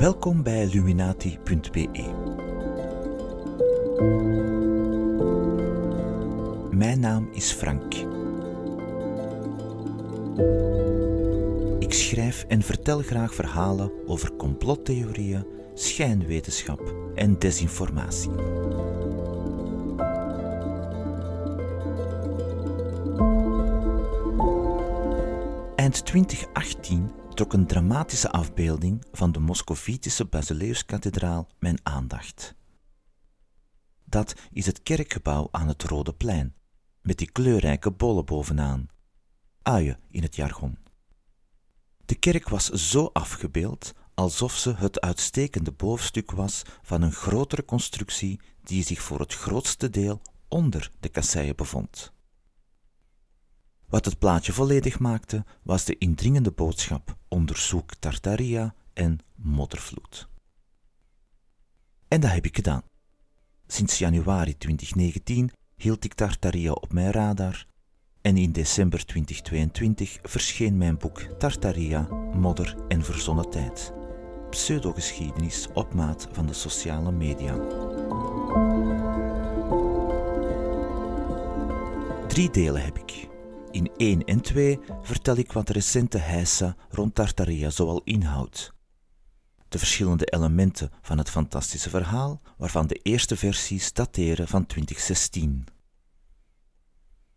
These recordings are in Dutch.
Welkom bij luminati.be. Mijn naam is Frank. Ik schrijf en vertel graag verhalen over complottheorieën, schijnwetenschap en desinformatie. Eind 2018 ook een dramatische afbeelding van de Moscovitische Basileuskathedraal mijn aandacht. Dat is het kerkgebouw aan het Rode Plein, met die kleurrijke bollen bovenaan. Uien in het jargon. De kerk was zo afgebeeld alsof ze het uitstekende bovenstuk was van een grotere constructie die zich voor het grootste deel onder de kasseien bevond. Wat het plaatje volledig maakte, was de indringende boodschap: onderzoek Tartaria en moddervloed. En dat heb ik gedaan. Sinds januari 2019 hield ik Tartaria op mijn radar en in december 2022 verscheen mijn boek Tartaria, Modder en Verzonnen Tijd. Pseudogeschiedenis op maat van de sociale media. Drie delen heb ik. In 1 en 2 vertel ik wat de recente heisa rond Tartaria zoal inhoudt. De verschillende elementen van het fantastische verhaal, waarvan de eerste versies dateren van 2016.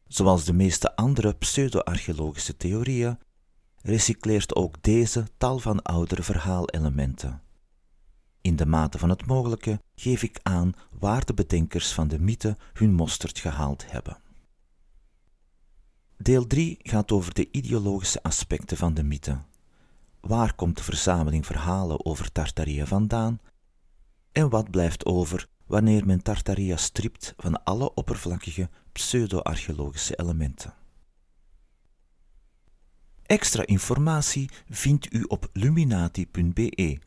Zoals de meeste andere pseudo-archeologische theorieën, recycleert ook deze tal van oudere verhaalelementen. In de mate van het mogelijke geef ik aan waar de bedenkers van de mythe hun mosterd gehaald hebben. Deel 3 gaat over de ideologische aspecten van de mythe. Waar komt de verzameling verhalen over Tartaria vandaan? En wat blijft over wanneer men Tartaria stript van alle oppervlakkige pseudo-archeologische elementen? Extra informatie vindt u op luminati.be,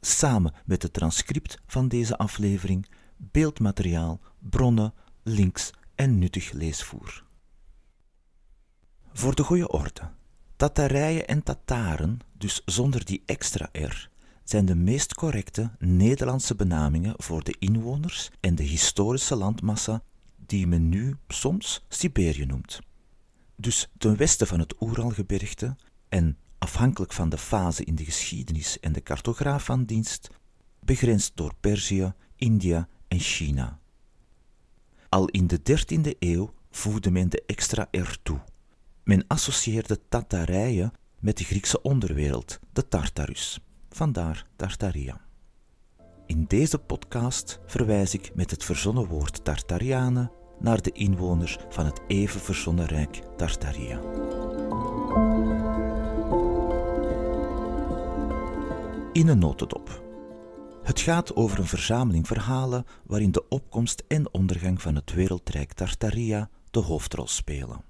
samen met het transcript van deze aflevering, beeldmateriaal, bronnen, links en nuttig leesvoer. Voor de goede orde. Tatarijen en Tataren, dus zonder die extra R, zijn de meest correcte Nederlandse benamingen voor de inwoners en de historische landmassa die men nu soms Siberië noemt. Dus ten westen van het Oeralgebergte en afhankelijk van de fase in de geschiedenis en de cartograaf van dienst, begrensd door Perzië, India en China. Al in de 13e eeuw voegde men de extra R toe men associeerde Tatarije met de Griekse onderwereld, de Tartarus. Vandaar Tartaria. In deze podcast verwijs ik met het verzonnen woord Tartarianen naar de inwoners van het even verzonnen rijk Tartaria. In een notendop. Het gaat over een verzameling verhalen waarin de opkomst en ondergang van het wereldrijk Tartaria de hoofdrol spelen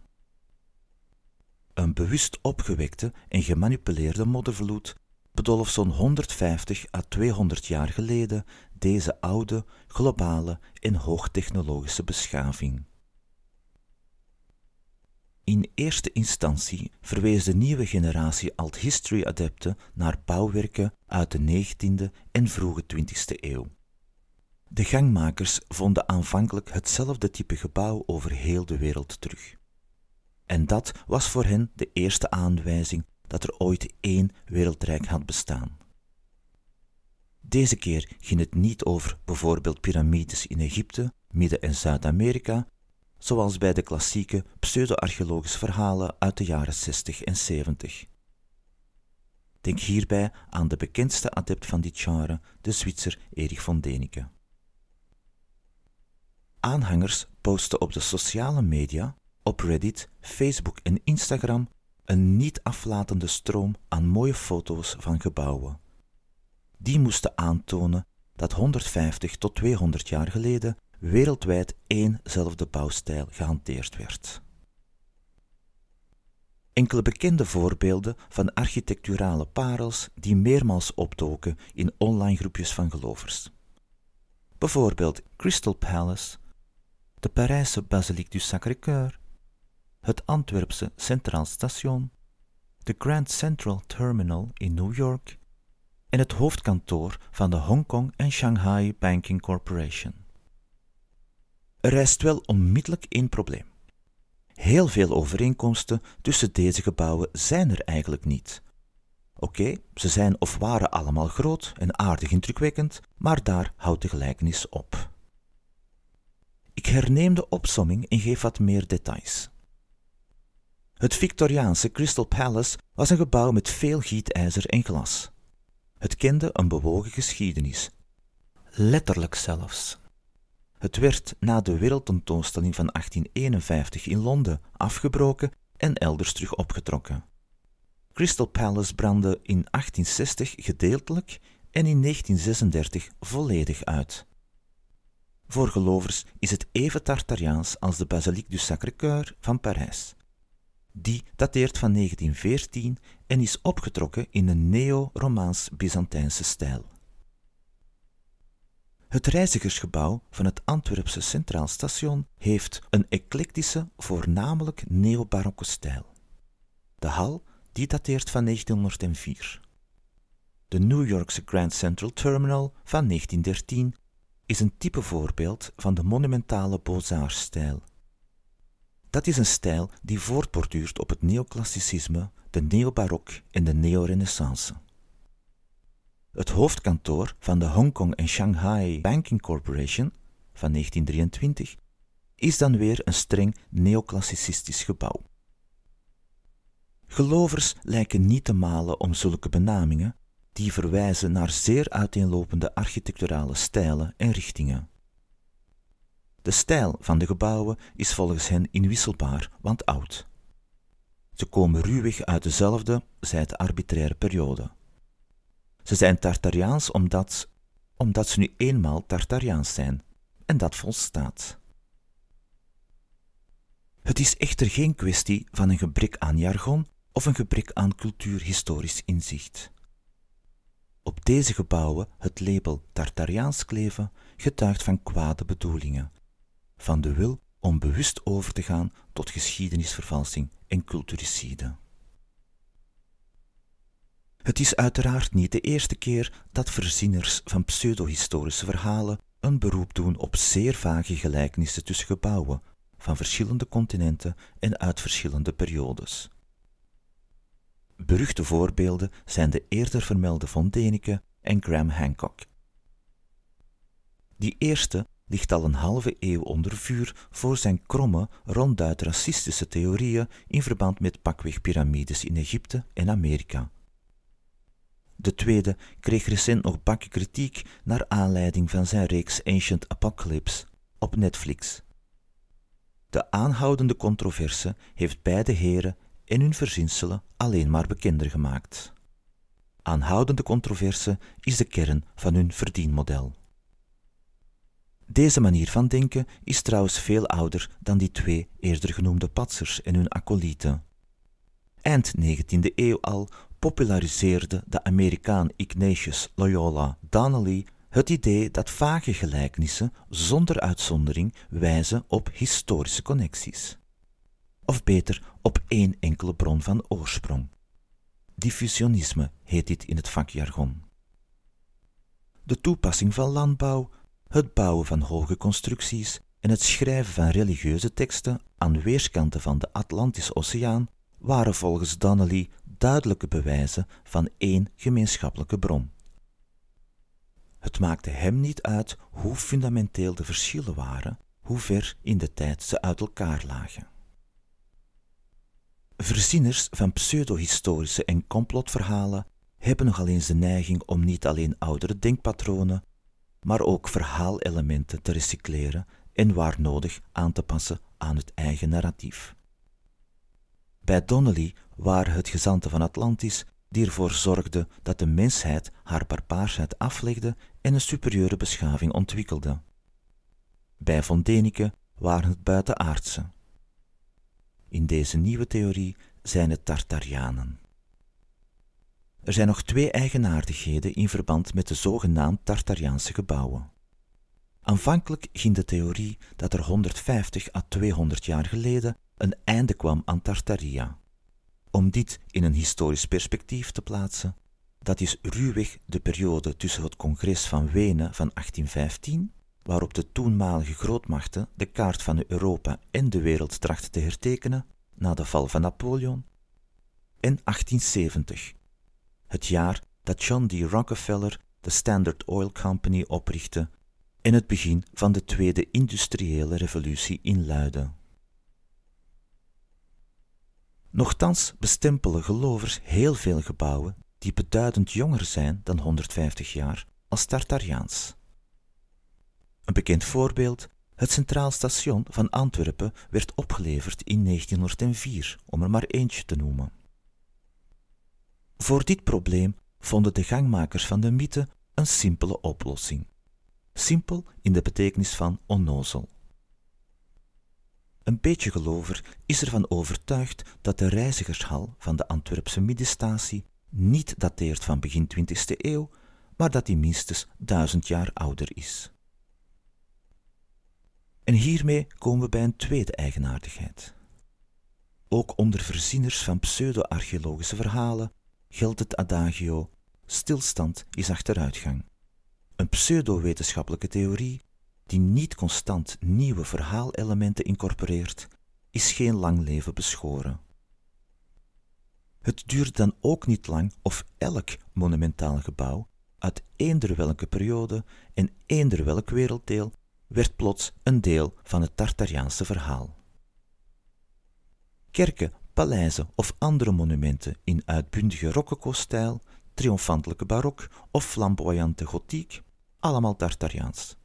een bewust opgewekte en gemanipuleerde moddervloed, bedolf zo'n 150 à 200 jaar geleden deze oude, globale en hoogtechnologische beschaving. In eerste instantie verwees de nieuwe generatie alt-history-adepten naar bouwwerken uit de 19e en vroege 20e eeuw. De gangmakers vonden aanvankelijk hetzelfde type gebouw over heel de wereld terug. En dat was voor hen de eerste aanwijzing dat er ooit één wereldrijk had bestaan. Deze keer ging het niet over bijvoorbeeld piramides in Egypte, Midden- en Zuid-Amerika, zoals bij de klassieke pseudo-archeologische verhalen uit de jaren 60 en 70. Denk hierbij aan de bekendste adept van dit genre, de Zwitser Erich von Däniken. Aanhangers posten op de sociale media op Reddit, Facebook en Instagram een niet aflatende stroom aan mooie foto's van gebouwen. Die moesten aantonen dat 150 tot 200 jaar geleden wereldwijd éénzelfde bouwstijl gehanteerd werd. Enkele bekende voorbeelden van architecturale parels die meermaals opdoken in online groepjes van gelovers. Bijvoorbeeld Crystal Palace, de Parijse Basilique du Sacré-Cœur, het Antwerpse Centraal Station, de Grand Central Terminal in New York en het hoofdkantoor van de Hongkong en Shanghai Banking Corporation. Er rijst wel onmiddellijk één probleem. Heel veel overeenkomsten tussen deze gebouwen zijn er eigenlijk niet. Oké, ze zijn of waren allemaal groot en aardig indrukwekkend, maar daar houdt de gelijkenis op. Ik herneem de opsomming en geef wat meer details. Het Victoriaanse Crystal Palace was een gebouw met veel gietijzer en glas. Het kende een bewogen geschiedenis. Letterlijk zelfs. Het werd na de wereldtentoonstelling van 1851 in Londen afgebroken en elders terug opgetrokken. Crystal Palace brandde in 1860 gedeeltelijk en in 1936 volledig uit. Voor gelovers is het even Tartariaans als de Basiliek du Sacré-Cœur van Parijs. Die dateert van 1914 en is opgetrokken in een neo-Romaans-Byzantijnse stijl. Het reizigersgebouw van het Antwerpse Centraal Station heeft een eclectische, voornamelijk neobarokke stijl. De hal, die dateert van 1904. De New Yorkse Grand Central Terminal van 1913 is een type voorbeeld van de monumentale Beaux-Arts-stijl, dat is een stijl die voortborduurt op het neoclassicisme, de neobarok en de neorenaissance. Het hoofdkantoor van de Kong en Shanghai Banking Corporation van 1923 is dan weer een streng neoclassicistisch gebouw. Gelovers lijken niet te malen om zulke benamingen, die verwijzen naar zeer uiteenlopende architecturale stijlen en richtingen. De stijl van de gebouwen is volgens hen inwisselbaar, want oud. Ze komen ruwweg uit dezelfde, zij de arbitraire periode. Ze zijn Tartariaans omdat, omdat ze nu eenmaal Tartariaans zijn, en dat volstaat. Het is echter geen kwestie van een gebrek aan jargon of een gebrek aan cultuurhistorisch inzicht. Op deze gebouwen het label Tartariaans kleven getuigt van kwade bedoelingen van de wil om bewust over te gaan tot geschiedenisvervalsing en culturicide. Het is uiteraard niet de eerste keer dat verzinners van pseudohistorische verhalen een beroep doen op zeer vage gelijkenissen tussen gebouwen van verschillende continenten en uit verschillende periodes. Beruchte voorbeelden zijn de eerder vermelde von Deneke en Graham Hancock. Die eerste ligt al een halve eeuw onder vuur voor zijn kromme, ronduit racistische theorieën in verband met pakweg in Egypte en Amerika. De tweede kreeg recent nog bakken kritiek naar aanleiding van zijn reeks Ancient Apocalypse op Netflix. De aanhoudende controverse heeft beide heren en hun verzinselen alleen maar bekender gemaakt. Aanhoudende controverse is de kern van hun verdienmodel. Deze manier van denken is trouwens veel ouder dan die twee eerder genoemde patsers en hun acolyten. Eind 19e eeuw al populariseerde de Amerikaan Ignatius Loyola Donnelly het idee dat vage gelijkenissen zonder uitzondering wijzen op historische connecties. Of beter, op één enkele bron van oorsprong. Diffusionisme heet dit in het vakjargon. De toepassing van landbouw, het bouwen van hoge constructies en het schrijven van religieuze teksten aan weerskanten van de Atlantische Oceaan waren volgens Donnelly duidelijke bewijzen van één gemeenschappelijke bron. Het maakte hem niet uit hoe fundamenteel de verschillen waren, hoe ver in de tijd ze uit elkaar lagen. Verzinners van pseudohistorische en complotverhalen hebben nogal eens de neiging om niet alleen oudere denkpatronen, maar ook verhaalelementen te recycleren en waar nodig aan te passen aan het eigen narratief. Bij Donnelly waren het gezanten van Atlantis die ervoor zorgden dat de mensheid haar barbaarsheid aflegde en een superieure beschaving ontwikkelde. Bij Von Denike waren het buitenaardse. In deze nieuwe theorie zijn het Tartarianen. Er zijn nog twee eigenaardigheden in verband met de zogenaamd Tartariaanse gebouwen. Aanvankelijk ging de theorie dat er 150 à 200 jaar geleden een einde kwam aan Tartaria. Om dit in een historisch perspectief te plaatsen, dat is ruwweg de periode tussen het congres van Wenen van 1815, waarop de toenmalige grootmachten de kaart van Europa en de wereld trachten te hertekenen na de val van Napoleon, en 1870, het jaar dat John D. Rockefeller de Standard Oil Company oprichtte en het begin van de tweede industriële revolutie inluidde. Nochtans bestempelen gelovers heel veel gebouwen die beduidend jonger zijn dan 150 jaar als Tartariaans. Een bekend voorbeeld, het Centraal Station van Antwerpen werd opgeleverd in 1904, om er maar eentje te noemen. Voor dit probleem vonden de gangmakers van de mythe een simpele oplossing. Simpel in de betekenis van onnozel. Een beetje gelover is ervan overtuigd dat de reizigershal van de Antwerpse middenstatie niet dateert van begin 20e eeuw, maar dat die minstens duizend jaar ouder is. En hiermee komen we bij een tweede eigenaardigheid. Ook onder verzieners van pseudo-archeologische verhalen geldt het adagio: stilstand is achteruitgang. Een pseudo-wetenschappelijke theorie die niet constant nieuwe verhaalelementen incorporeert, is geen lang leven beschoren. Het duurt dan ook niet lang of elk monumentaal gebouw uit eender welke periode en eender welk werelddeel werd plots een deel van het Tartariaanse verhaal. Kerken paleizen of andere monumenten in uitbundige rococo-stijl, triomfantelijke barok of flamboyante gotiek, allemaal Tartariaans.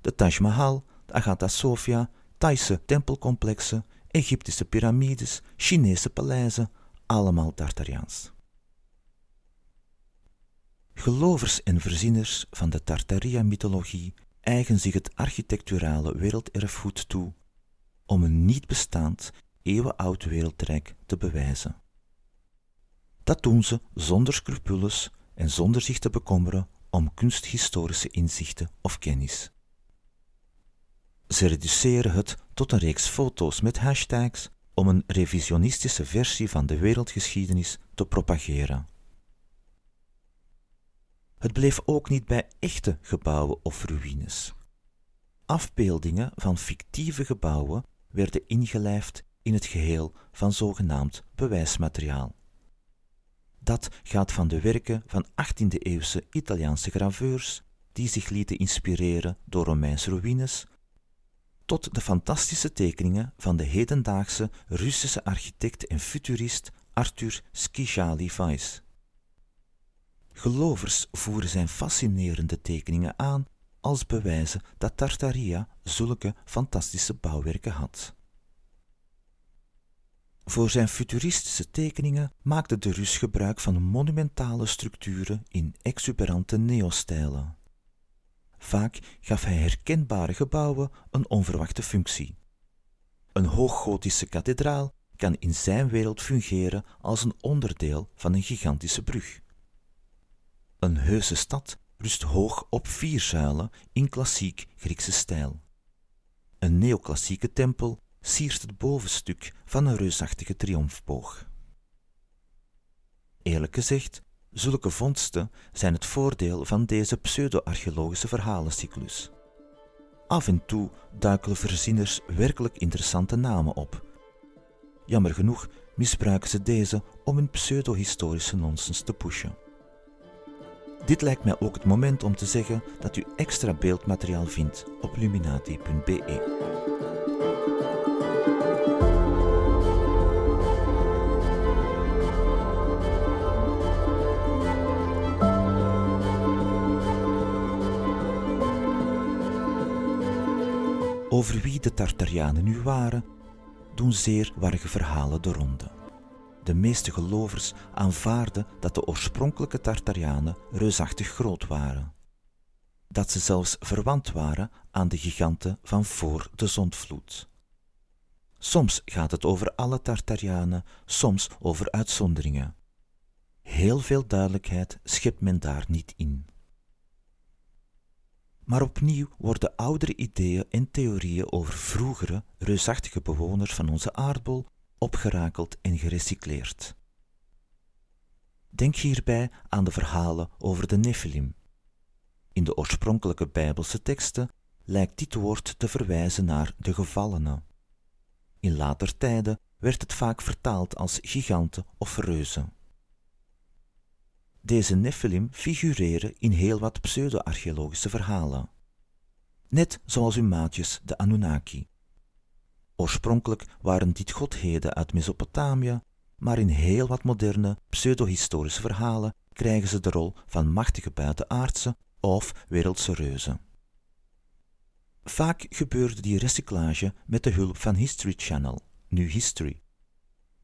De Taj Mahal, de Agatha Sophia, Thaise tempelcomplexen, Egyptische piramides, Chinese paleizen, allemaal Tartariaans. Gelovers en verzinners van de Tartaria-mythologie eigen zich het architecturale werelderfgoed toe om een niet bestaand eeuwenoud wereldrijk te bewijzen. Dat doen ze zonder scrupules en zonder zich te bekommeren om kunsthistorische inzichten of kennis. Ze reduceren het tot een reeks foto's met hashtags om een revisionistische versie van de wereldgeschiedenis te propageren. Het bleef ook niet bij echte gebouwen of ruïnes. Afbeeldingen van fictieve gebouwen werden ingelijfd in het geheel van zogenaamd bewijsmateriaal. Dat gaat van de werken van 18e-eeuwse Italiaanse graveurs, die zich lieten inspireren door Romeinse ruïnes, tot de fantastische tekeningen van de hedendaagse Russische architect en futurist Arthur Skijali-Weiss. Gelovers voeren zijn fascinerende tekeningen aan als bewijzen dat Tartaria zulke fantastische bouwwerken had. Voor zijn futuristische tekeningen maakte de Rus gebruik van monumentale structuren in exuberante neostijlen. Vaak gaf hij herkenbare gebouwen een onverwachte functie. Een hooggotische kathedraal kan in zijn wereld fungeren als een onderdeel van een gigantische brug. Een heuse stad rust hoog op vier zuilen in klassiek Griekse stijl. Een neoclassieke tempel siert het bovenstuk van een reusachtige triomfboog. Eerlijk gezegd, zulke vondsten zijn het voordeel van deze pseudo-archeologische verhalencyclus. Af en toe duiken verzinners werkelijk interessante namen op. Jammer genoeg misbruiken ze deze om hun pseudo-historische nonsens te pushen. Dit lijkt mij ook het moment om te zeggen dat u extra beeldmateriaal vindt op luminati.be. over wie de Tartarianen nu waren, doen zeer warge verhalen de ronde. De meeste gelovers aanvaarden dat de oorspronkelijke Tartarianen reusachtig groot waren. Dat ze zelfs verwant waren aan de giganten van voor de zondvloed. Soms gaat het over alle Tartarianen, soms over uitzonderingen. Heel veel duidelijkheid schept men daar niet in. Maar opnieuw worden oudere ideeën en theorieën over vroegere, reusachtige bewoners van onze aardbol opgerakeld en gerecycleerd. Denk hierbij aan de verhalen over de Nephilim. In de oorspronkelijke Bijbelse teksten lijkt dit woord te verwijzen naar de gevallenen. In later tijden werd het vaak vertaald als giganten of reuzen. Deze Nephilim figureren in heel wat pseudo-archeologische verhalen. Net zoals hun maatjes, de Anunnaki. Oorspronkelijk waren dit godheden uit Mesopotamië, maar in heel wat moderne, pseudo-historische verhalen krijgen ze de rol van machtige buitenaardse of wereldse reuzen. Vaak gebeurde die recyclage met de hulp van History Channel, nu History,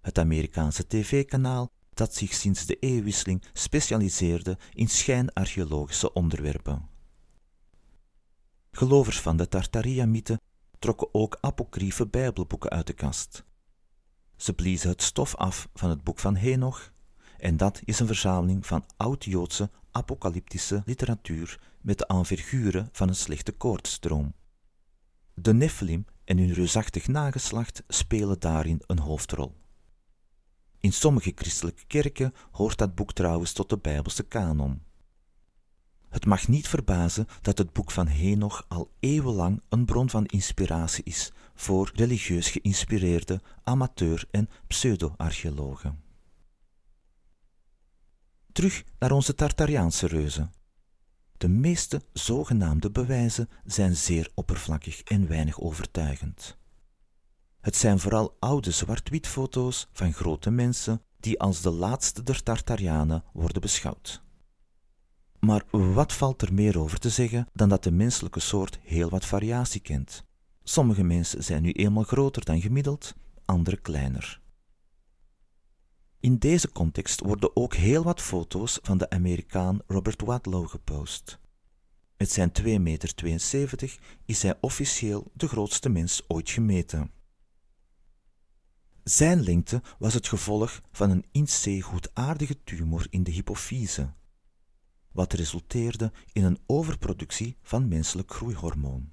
het Amerikaanse tv-kanaal dat zich sinds de eeuwwisseling specialiseerde in schijnarcheologische onderwerpen. Gelovers van de Tartaria-mythe trokken ook apocryfe Bijbelboeken uit de kast. Ze bliezen het stof af van het boek van Henoch, en dat is een verzameling van oud-Joodse apocalyptische literatuur met de aanverguren van een slechte koordstroom. De Nephilim en hun reusachtig nageslacht spelen daarin een hoofdrol. In sommige christelijke kerken hoort dat boek trouwens tot de Bijbelse kanon. Het mag niet verbazen dat het boek van Henoch al eeuwenlang een bron van inspiratie is voor religieus geïnspireerde amateur- en pseudo-archeologen. Terug naar onze Tartariaanse reuzen. De meeste zogenaamde bewijzen zijn zeer oppervlakkig en weinig overtuigend. Het zijn vooral oude zwart-wit foto's van grote mensen die als de laatste der Tartarianen worden beschouwd. Maar wat valt er meer over te zeggen dan dat de menselijke soort heel wat variatie kent? Sommige mensen zijn nu eenmaal groter dan gemiddeld, andere kleiner. In deze context worden ook heel wat foto's van de Amerikaan Robert Wadlow gepost. Met zijn 2,72 meter is hij officieel de grootste mens ooit gemeten. Zijn lengte was het gevolg van een in C goedaardige tumor in de hypofyse, wat resulteerde in een overproductie van menselijk groeihormoon.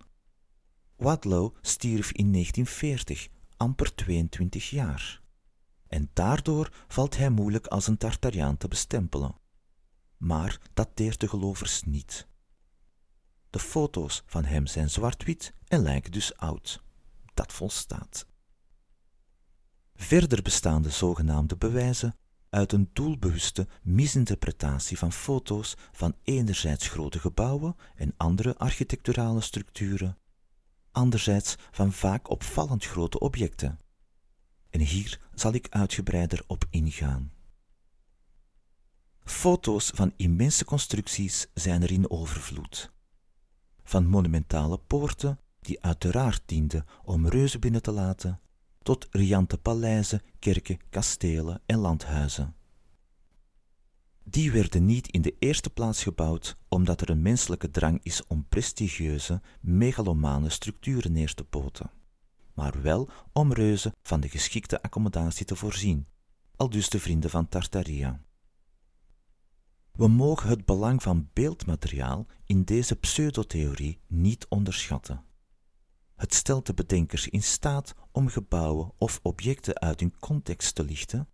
Wadlow stierf in 1940, amper 22 jaar. En daardoor valt hij moeilijk als een Tartariaan te bestempelen. Maar dat deert de gelovers niet. De foto's van hem zijn zwart-wit en lijken dus oud. Dat volstaat verder bestaande zogenaamde bewijzen uit een doelbewuste misinterpretatie van foto's van enerzijds grote gebouwen en andere architecturale structuren, anderzijds van vaak opvallend grote objecten. En hier zal ik uitgebreider op ingaan. Foto's van immense constructies zijn er in overvloed. Van monumentale poorten, die uiteraard dienden om reuzen binnen te laten, tot riante paleizen, kerken, kastelen en landhuizen. Die werden niet in de eerste plaats gebouwd omdat er een menselijke drang is om prestigieuze, megalomane structuren neer te poten, maar wel om reuzen van de geschikte accommodatie te voorzien, aldus de vrienden van Tartaria. We mogen het belang van beeldmateriaal in deze pseudotheorie niet onderschatten. Het stelt de bedenkers in staat om gebouwen of objecten uit hun context te lichten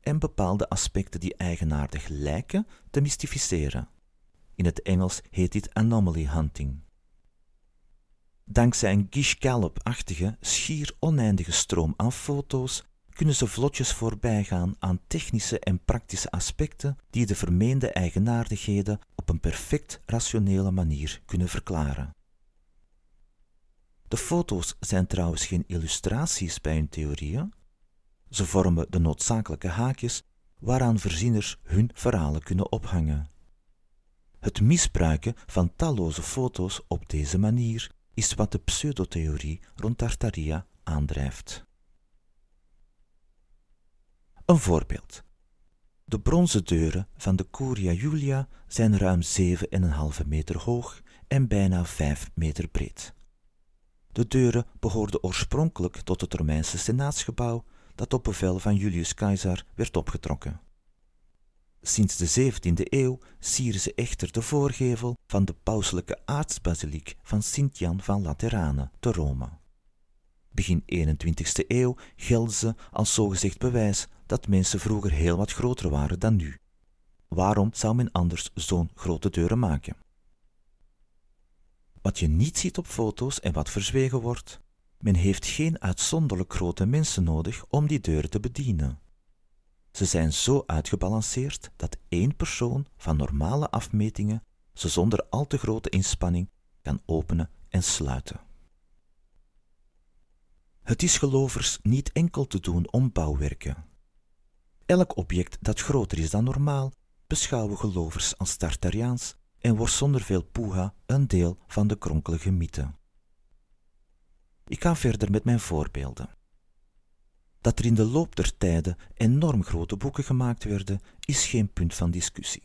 en bepaalde aspecten die eigenaardig lijken te mystificeren. In het Engels heet dit anomaly hunting. Dankzij een Gish achtige schier oneindige stroom aan foto's kunnen ze vlotjes voorbijgaan aan technische en praktische aspecten die de vermeende eigenaardigheden op een perfect rationele manier kunnen verklaren. De foto's zijn trouwens geen illustraties bij hun theorieën. Ze vormen de noodzakelijke haakjes waaraan voorzieners hun verhalen kunnen ophangen. Het misbruiken van talloze foto's op deze manier is wat de pseudotheorie rond Tartaria aandrijft. Een voorbeeld. De bronzen deuren van de Curia Julia zijn ruim 7,5 meter hoog en bijna 5 meter breed. De deuren behoorden oorspronkelijk tot het Romeinse senaatsgebouw, dat op bevel van Julius Caesar werd opgetrokken. Sinds de 17e eeuw sieren ze echter de voorgevel van de pauselijke aartsbasiliek van Sint-Jan van Laterane te Rome. Begin 21e eeuw gelden ze als zogezegd bewijs dat mensen vroeger heel wat groter waren dan nu. Waarom zou men anders zo'n grote deuren maken? wat je niet ziet op foto's en wat verzwegen wordt. Men heeft geen uitzonderlijk grote mensen nodig om die deuren te bedienen. Ze zijn zo uitgebalanceerd dat één persoon van normale afmetingen ze zonder al te grote inspanning kan openen en sluiten. Het is gelovers niet enkel te doen om bouwwerken. Elk object dat groter is dan normaal beschouwen gelovers als Tartariaans en wordt zonder veel poeha een deel van de kronkelige mythe. Ik ga verder met mijn voorbeelden. Dat er in de loop der tijden enorm grote boeken gemaakt werden, is geen punt van discussie.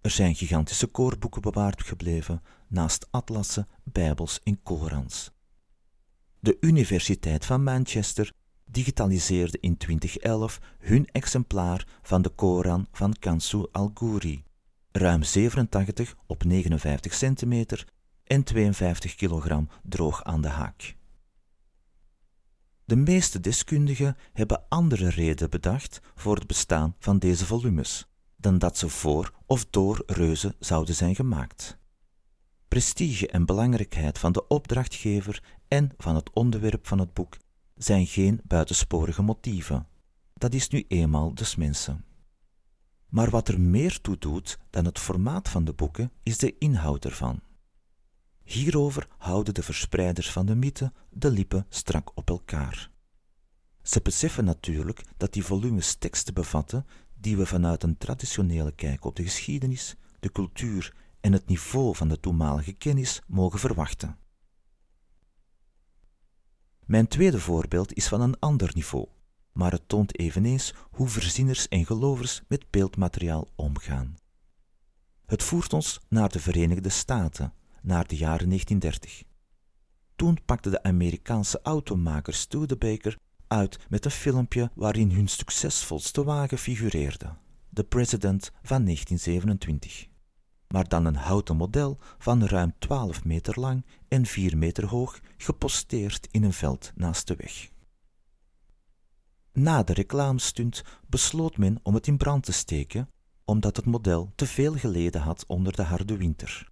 Er zijn gigantische koorboeken bewaard gebleven, naast atlassen, bijbels en korans. De Universiteit van Manchester digitaliseerde in 2011 hun exemplaar van de Koran van Kansu al-Ghuri, ruim 87 op 59 centimeter en 52 kilogram droog aan de haak. De meeste deskundigen hebben andere redenen bedacht voor het bestaan van deze volumes, dan dat ze voor of door reuzen zouden zijn gemaakt. Prestige en belangrijkheid van de opdrachtgever en van het onderwerp van het boek zijn geen buitensporige motieven. Dat is nu eenmaal des mensen. Maar wat er meer toe doet dan het formaat van de boeken, is de inhoud ervan. Hierover houden de verspreiders van de mythe de lippen strak op elkaar. Ze beseffen natuurlijk dat die volumes teksten bevatten die we vanuit een traditionele kijk op de geschiedenis, de cultuur en het niveau van de toenmalige kennis mogen verwachten. Mijn tweede voorbeeld is van een ander niveau, maar het toont eveneens hoe verzieners en gelovers met beeldmateriaal omgaan. Het voert ons naar de Verenigde Staten, naar de jaren 1930. Toen pakten de Amerikaanse automakers Studebaker uit met een filmpje waarin hun succesvolste wagen figureerde, de President van 1927. Maar dan een houten model van ruim 12 meter lang en 4 meter hoog, geposteerd in een veld naast de weg. Na de reclamestunt besloot men om het in brand te steken, omdat het model te veel geleden had onder de harde winter.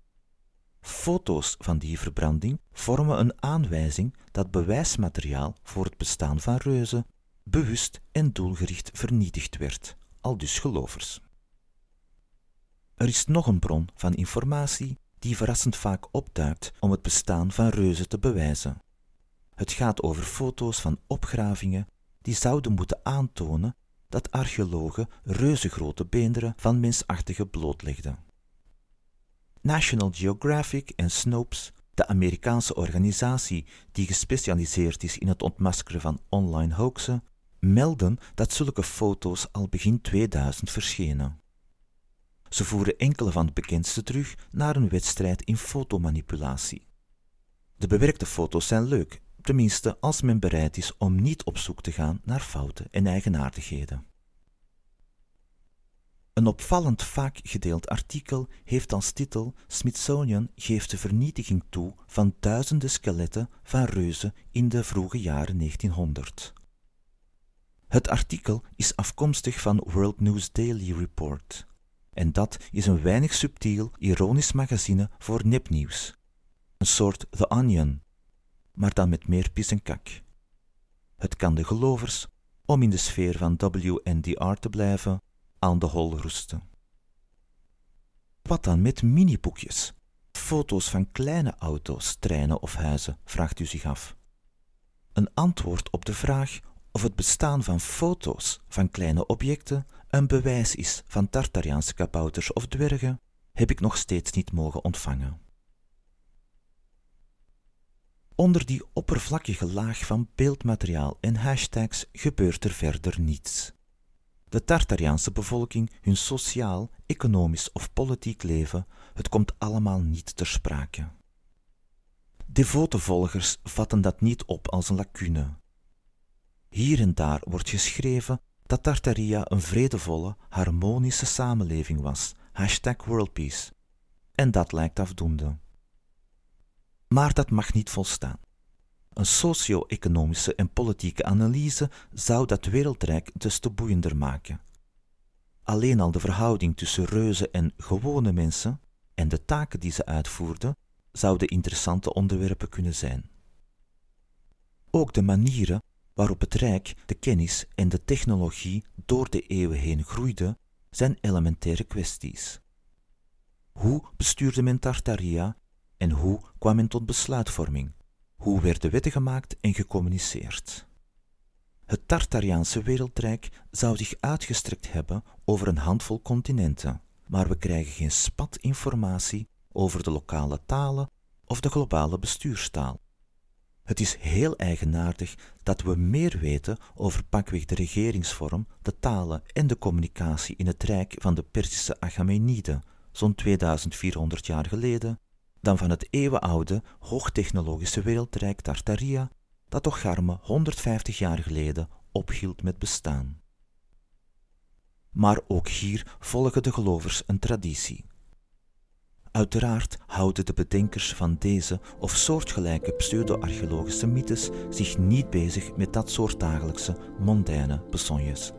Foto's van die verbranding vormen een aanwijzing dat bewijsmateriaal voor het bestaan van reuzen bewust en doelgericht vernietigd werd, al dus gelovers. Er is nog een bron van informatie die verrassend vaak opduikt om het bestaan van reuzen te bewijzen. Het gaat over foto's van opgravingen die zouden moeten aantonen dat archeologen reuzengrote beenderen van mensachtige blootlegden. National Geographic en Snopes, de Amerikaanse organisatie die gespecialiseerd is in het ontmaskeren van online hoaxen, melden dat zulke foto's al begin 2000 verschenen. Ze voeren enkele van de bekendste terug naar een wedstrijd in fotomanipulatie. De bewerkte foto's zijn leuk tenminste als men bereid is om niet op zoek te gaan naar fouten en eigenaardigheden. Een opvallend vaak gedeeld artikel heeft als titel Smithsonian geeft de vernietiging toe van duizenden skeletten van reuzen in de vroege jaren 1900. Het artikel is afkomstig van World News Daily Report. En dat is een weinig subtiel, ironisch magazine voor nepnieuws. Een soort The Onion, maar dan met meer pis en kak. Het kan de gelovers, om in de sfeer van WNDR te blijven, aan de hol roesten. Wat dan met miniboekjes? Foto's van kleine auto's, treinen of huizen, vraagt u zich af. Een antwoord op de vraag of het bestaan van foto's van kleine objecten een bewijs is van Tartariaanse kabouters of dwergen, heb ik nog steeds niet mogen ontvangen. Onder die oppervlakkige laag van beeldmateriaal en hashtags gebeurt er verder niets. De Tartariaanse bevolking, hun sociaal, economisch of politiek leven, het komt allemaal niet ter sprake. Devote volgers vatten dat niet op als een lacune. Hier en daar wordt geschreven dat Tartaria een vredevolle, harmonische samenleving was, hashtag worldpeace. En dat lijkt afdoende. Maar dat mag niet volstaan. Een socio-economische en politieke analyse zou dat wereldrijk des te boeiender maken. Alleen al de verhouding tussen reuzen en gewone mensen en de taken die ze uitvoerden, zouden interessante onderwerpen kunnen zijn. Ook de manieren waarop het Rijk, de kennis en de technologie door de eeuwen heen groeide, zijn elementaire kwesties. Hoe bestuurde men Tartaria en hoe kwam men tot besluitvorming? Hoe werden wetten gemaakt en gecommuniceerd? Het Tartariaanse wereldrijk zou zich uitgestrekt hebben over een handvol continenten, maar we krijgen geen spat informatie over de lokale talen of de globale bestuurstaal. Het is heel eigenaardig dat we meer weten over pakweg de regeringsvorm, de talen en de communicatie in het rijk van de Perzische Achaemeniden, zo'n 2400 jaar geleden, dan van het eeuwenoude, hoogtechnologische wereldrijk Tartaria, dat toch garme 150 jaar geleden ophield met bestaan. Maar ook hier volgen de gelovers een traditie. Uiteraard houden de bedenkers van deze of soortgelijke pseudo-archeologische mythes zich niet bezig met dat soort dagelijkse, mondaine besonjes.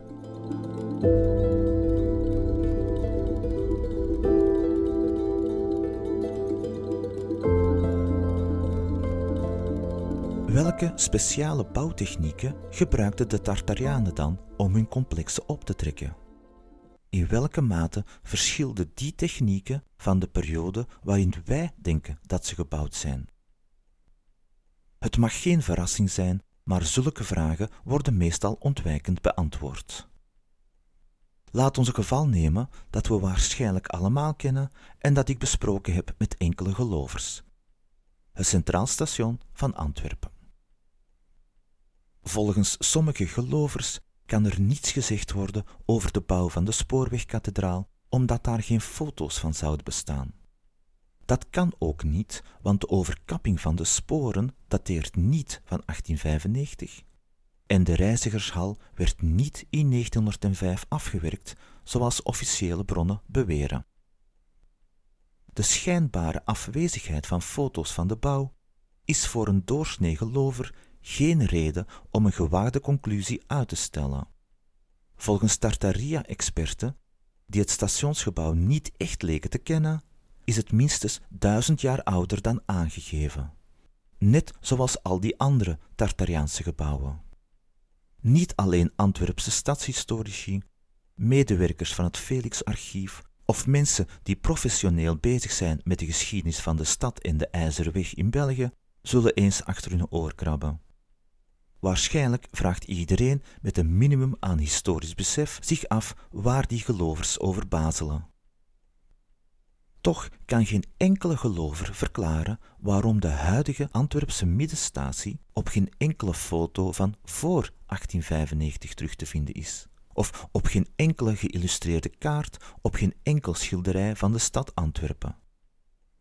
Welke speciale bouwtechnieken gebruikten de Tartarianen dan om hun complexen op te trekken? In welke mate verschilden die technieken van de periode waarin wij denken dat ze gebouwd zijn? Het mag geen verrassing zijn, maar zulke vragen worden meestal ontwijkend beantwoord. Laat ons een geval nemen dat we waarschijnlijk allemaal kennen en dat ik besproken heb met enkele gelovers. Het Centraal Station van Antwerpen. Volgens sommige gelovers kan er niets gezegd worden over de bouw van de spoorwegkathedraal, omdat daar geen foto's van zouden bestaan. Dat kan ook niet, want de overkapping van de sporen dateert niet van 1895. En de reizigershal werd niet in 1905 afgewerkt, zoals officiële bronnen beweren. De schijnbare afwezigheid van foto's van de bouw is voor een doorsnee gelover geen reden om een gewaagde conclusie uit te stellen. Volgens Tartaria-experten, die het stationsgebouw niet echt leken te kennen, is het minstens duizend jaar ouder dan aangegeven. Net zoals al die andere Tartariaanse gebouwen. Niet alleen Antwerpse stadshistorici, medewerkers van het Felix-archief of mensen die professioneel bezig zijn met de geschiedenis van de stad en de IJzeren Weg in België, zullen eens achter hun oor krabben. Waarschijnlijk vraagt iedereen met een minimum aan historisch besef zich af waar die gelovers over bazelen. Toch kan geen enkele gelover verklaren waarom de huidige Antwerpse middenstatie op geen enkele foto van voor 1895 terug te vinden is, of op geen enkele geïllustreerde kaart, op geen enkel schilderij van de stad Antwerpen.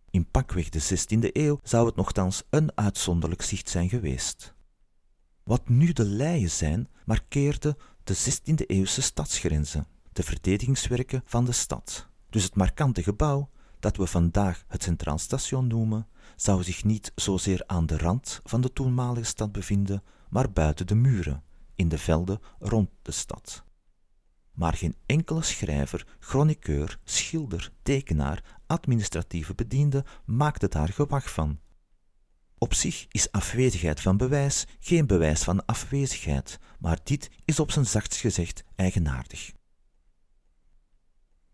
In pakweg de 16e eeuw zou het nogthans een uitzonderlijk zicht zijn geweest wat nu de leien zijn, markeerde de 16e-eeuwse stadsgrenzen, de verdedigingswerken van de stad. Dus het markante gebouw, dat we vandaag het Centraal Station noemen, zou zich niet zozeer aan de rand van de toenmalige stad bevinden, maar buiten de muren, in de velden rond de stad. Maar geen enkele schrijver, chroniqueur, schilder, tekenaar, administratieve bediende maakte daar gewacht van. Op zich is afwezigheid van bewijs geen bewijs van afwezigheid, maar dit is op zijn zachtst gezegd eigenaardig.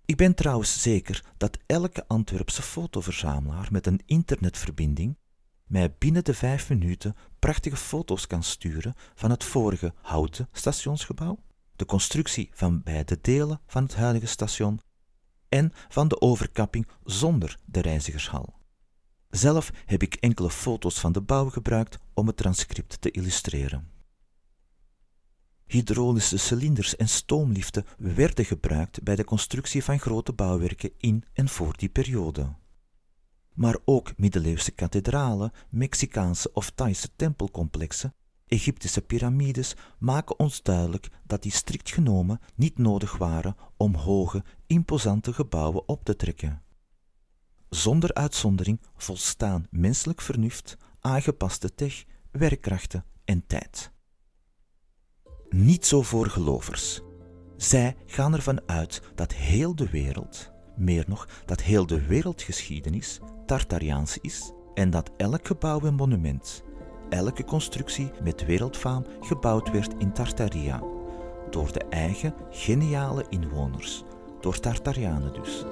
Ik ben trouwens zeker dat elke Antwerpse fotoverzamelaar met een internetverbinding mij binnen de vijf minuten prachtige foto's kan sturen van het vorige houten stationsgebouw, de constructie van beide delen van het huidige station en van de overkapping zonder de reizigershal. Zelf heb ik enkele foto's van de bouw gebruikt om het transcript te illustreren. Hydraulische cilinders en stoomliften werden gebruikt bij de constructie van grote bouwwerken in en voor die periode. Maar ook middeleeuwse kathedralen, Mexicaanse of Thaise tempelcomplexen, Egyptische piramides maken ons duidelijk dat die strikt genomen niet nodig waren om hoge, imposante gebouwen op te trekken zonder uitzondering volstaan menselijk vernuft, aangepaste tech, werkkrachten en tijd. Niet zo voor gelovers. Zij gaan ervan uit dat heel de wereld, meer nog dat heel de wereldgeschiedenis Tartariaans is en dat elk gebouw en monument, elke constructie met wereldfaam gebouwd werd in Tartaria, door de eigen geniale inwoners, door Tartarianen dus.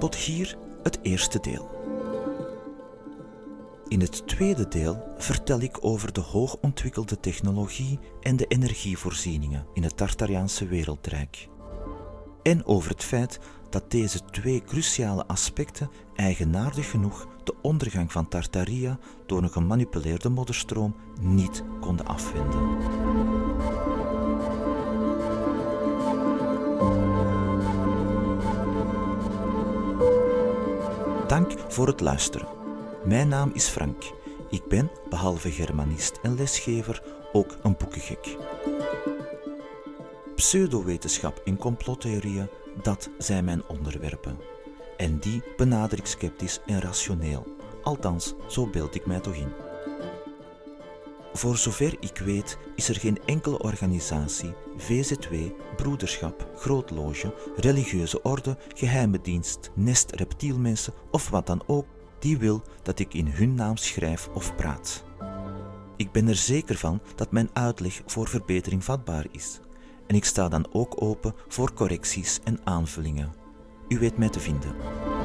Tot hier het eerste deel. In het tweede deel vertel ik over de hoogontwikkelde technologie en de energievoorzieningen in het Tartariaanse wereldrijk. En over het feit dat deze twee cruciale aspecten eigenaardig genoeg de ondergang van Tartaria door een gemanipuleerde modderstroom niet konden afwenden. voor het luisteren. Mijn naam is Frank. Ik ben, behalve germanist en lesgever, ook een boekengek. Pseudowetenschap en complottheorieën, dat zijn mijn onderwerpen. En die benader ik sceptisch en rationeel. Althans, zo beeld ik mij toch in. Voor zover ik weet is er geen enkele organisatie, VZW, broederschap, grootloge, religieuze orde, geheime dienst, nest reptielmensen of wat dan ook, die wil dat ik in hun naam schrijf of praat. Ik ben er zeker van dat mijn uitleg voor verbetering vatbaar is. En ik sta dan ook open voor correcties en aanvullingen. U weet mij te vinden.